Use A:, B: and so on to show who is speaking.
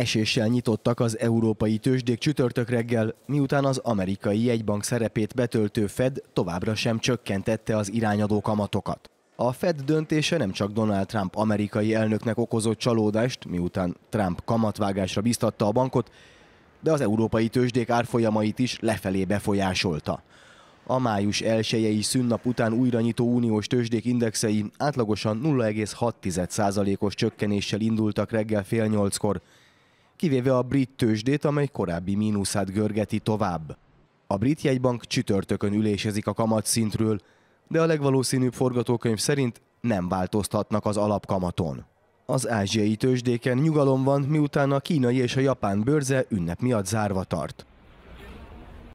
A: Eséssel nyitottak az európai tőzsdék csütörtök reggel, miután az amerikai jegybank szerepét betöltő Fed továbbra sem csökkentette az irányadó kamatokat. A Fed döntése nem csak Donald Trump amerikai elnöknek okozott csalódást, miután Trump kamatvágásra biztatta a bankot, de az európai tőzsdék árfolyamait is lefelé befolyásolta. A május 1 szünnap után újra nyitó uniós tőzsdék indexei átlagosan 0,6%-os csökkenéssel indultak reggel fél nyolckor, kivéve a brit tőzsdét, amely korábbi mínuszát görgeti tovább. A brit jegybank csütörtökön ülésezik a kamatszintről, de a legvalószínűbb forgatókönyv szerint nem változtatnak az alapkamaton. Az ázsiai tőzsdéken nyugalom van, miután a kínai és a japán bőrze ünnep miatt zárva tart.